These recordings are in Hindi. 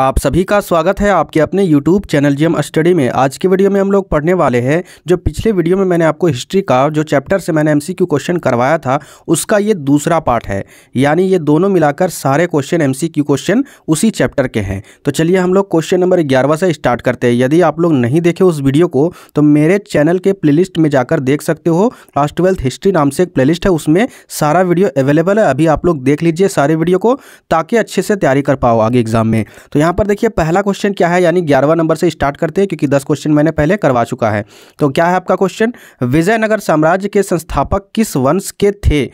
आप सभी का स्वागत है आपके अपने YouTube चैनल एम स्टडी में आज की वीडियो में हम लोग पढ़ने वाले हैं जो पिछले वीडियो में मैंने आपको हिस्ट्री का जो चैप्टर से मैंने एमसीक्यू क्वेश्चन करवाया था उसका ये दूसरा पार्ट है यानी ये दोनों मिलाकर सारे क्वेश्चन एमसीक्यू क्वेश्चन उसी चैप्टर के हैं तो चलिए हम लोग क्वेश्चन नंबर ग्यारहवा से स्टार्ट करते हैं यदि आप लोग नहीं देखे उस वीडियो को तो मेरे चैनल के लिस्ट में जाकर देख सकते हो क्लास ट्वेल्थ हिस्ट्री नाम से एक लिस्ट है उसमें सारा वीडियो अवेलेबल है अभी आप लोग देख लीजिए सारे वीडियो को ताकि अच्छे से तैयारी कर पाओ आगे एग्जाम में तो यहाँ यहाँ पर देखिए पहला क्वेश्चन क्या है यानी ग्यारहवा नंबर से स्टार्ट करते हैं क्योंकि दस क्वेश्चन मैंने पहले करवा चुका है तो क्या है आपका क्वेश्चन विजयनगर साम्राज्य के संस्थापक किस वंश के थे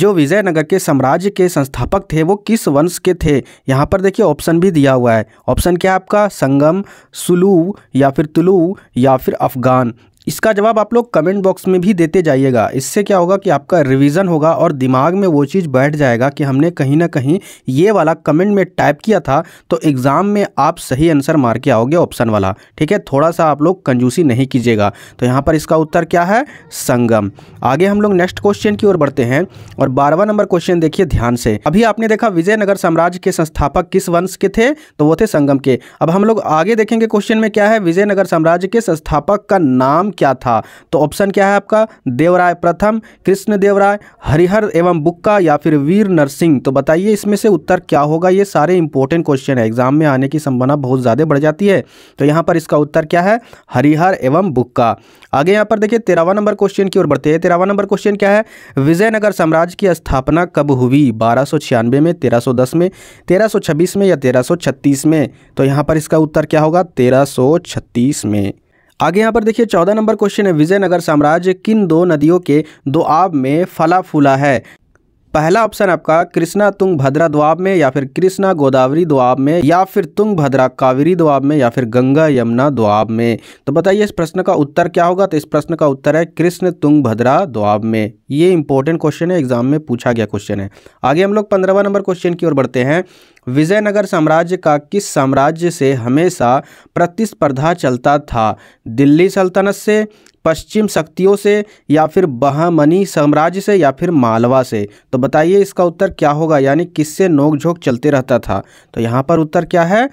जो विजयनगर के साम्राज्य के संस्थापक थे वो किस वंश के थे यहाँ पर देखिए ऑप्शन भी दिया हुआ है ऑप्शन क्या है आपका संगम सुलू या फिर तुलू या फिर अफगान इसका जवाब आप लोग कमेंट बॉक्स में भी देते जाइएगा इससे क्या होगा कि आपका रिवीजन होगा और दिमाग में वो चीज़ बैठ जाएगा कि हमने कहीं ना कहीं ये वाला कमेंट में टाइप किया था तो एग्ज़ाम में आप सही आंसर मार के आओगे ऑप्शन वाला ठीक है थोड़ा सा आप लोग कंजूसी नहीं कीजिएगा तो यहाँ पर इसका उत्तर क्या है संगम आगे हम लोग नेक्स्ट क्वेश्चन की ओर बढ़ते हैं और बारहवा नंबर क्वेश्चन देखिए ध्यान से अभी आपने देखा विजयनगर साम्राज्य के संस्थापक किस वंश के थे तो वो थे संगम के अब हम लोग आगे देखेंगे क्वेश्चन में क्या है विजयनगर साम्राज्य के संस्थापक का नाम क्या था तो ऑप्शन क्या है आपका देवराय प्रथम कृष्ण देवराय हरिहर एवं बुक्का या फिर वीर नरसिंह तो बताइए इसमें से उत्तर क्या होगा ये सारे इंपॉर्टेंट क्वेश्चन है एग्जाम में आने की संभावना बहुत ज़्यादा बढ़ जाती है तो यहाँ पर इसका उत्तर क्या है हरिहर एवं बुक्का आगे यहाँ पर देखिए तेरहवा नंबर क्वेश्चन की ओर बढ़ते हैं तेरहवा नंबर क्वेश्चन क्या है विजयनगर साम्राज्य की स्थापना कब हुई बारह में तेरह में तेरह में या तेरह में तो यहाँ पर इसका उत्तर क्या होगा तेरह में आगे यहाँ पर देखिए चौदह नंबर क्वेश्चन है विजयनगर साम्राज्य किन दो नदियों के दो आब में फला फूला है पहला ऑप्शन आपका कृष्णा तुंग भद्रा द्वाब में या फिर कृष्णा गोदावरी द्वाब में या फिर तुंग भद्रा कावेरी द्वाब में या फिर गंगा यमुना द्वाब में तो बताइए इस प्रश्न का उत्तर क्या होगा तो इस प्रश्न का उत्तर है कृष्ण तुंग भद्रा द्वाब में ये इंपॉर्टेंट क्वेश्चन है एग्जाम में पूछा गया क्वेश्चन है आगे हम लोग पंद्रहवा नंबर क्वेश्चन की ओर बढ़ते हैं विजयनगर साम्राज्य का किस साम्राज्य से हमेशा प्रतिस्पर्धा चलता था दिल्ली सल्तनत से पश्चिम शक्तियों से या फिर बहमनी साम्राज्य से या फिर मालवा से तो बताइए इसका उत्तर क्या होगा यानी किससे नोकझोंक चलते रहता था तो यहाँ पर उत्तर क्या है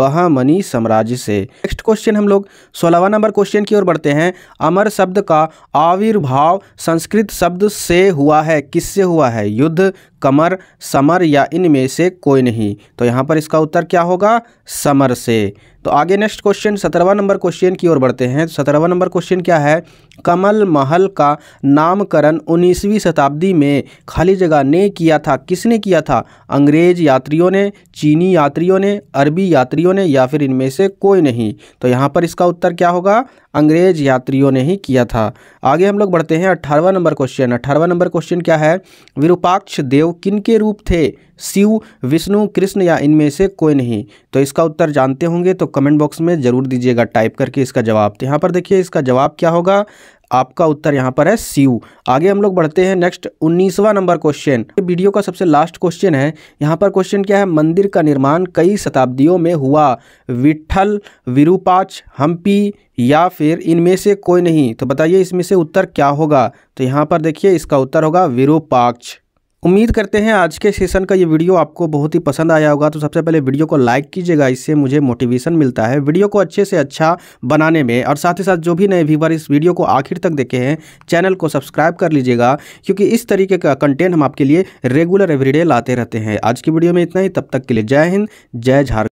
बहमनी साम्राज्य से नेक्स्ट क्वेश्चन हम लोग सोलहवा नंबर क्वेश्चन की ओर बढ़ते हैं अमर शब्द का आविर्भाव संस्कृत शब्द से हुआ है किससे हुआ है युद्ध कमर समर या इनमें से कोई नहीं तो यहाँ पर इसका उत्तर क्या होगा समर से तो आगे नेक्स्ट क्वेश्चन सत्रहवा नंबर क्वेश्चन की ओर बढ़ते हैं सत्रहवा नंबर क्वेश्चन क्या है कमल महल का नामकरण 19वीं शताब्दी में खाली जगह ने किया था किसने किया था अंग्रेज यात्रियों ने चीनी यात्रियों ने अरबी यात्रियों ने या फिर इनमें से कोई नहीं तो यहाँ पर इसका उत्तर क्या होगा अंग्रेज यात्रियों ने ही किया था आगे हम लोग बढ़ते हैं अठारहवा नंबर क्वेश्चन अठारवा नंबर क्वेश्चन क्या है विरूपाक्ष देव किन के रूप थे शिव विष्णु कृष्ण या इनमें से कोई नहीं तो इसका उत्तर जानते होंगे तो कमेंट बॉक्स में ज़रूर दीजिएगा टाइप करके इसका जवाब तो यहाँ पर देखिए इसका जवाब क्या होगा आपका उत्तर यहाँ पर है शिव आगे हम लोग बढ़ते हैं नेक्स्ट उन्नीसवा नंबर क्वेश्चन वीडियो का सबसे लास्ट क्वेश्चन है यहाँ पर क्वेश्चन क्या है मंदिर का निर्माण कई शताब्दियों में हुआ विठल विरूपाच हम्पी या फिर इनमें से कोई नहीं तो बताइए इसमें से उत्तर क्या होगा तो यहाँ पर देखिए इसका उत्तर होगा विरूपाक्ष उम्मीद करते हैं आज के सेशन का ये वीडियो आपको बहुत ही पसंद आया होगा तो सबसे पहले वीडियो को लाइक कीजिएगा इससे मुझे मोटिवेशन मिलता है वीडियो को अच्छे से अच्छा बनाने में और साथ ही साथ जो भी नए व्यूवर इस वीडियो को आखिर तक देखे हैं चैनल को सब्सक्राइब कर लीजिएगा क्योंकि इस तरीके का कंटेंट हम आपके लिए रेगुलर एवरीडे लाते रहते हैं आज की वीडियो में इतना ही तब तक के लिए जय हिंद जय झारखंड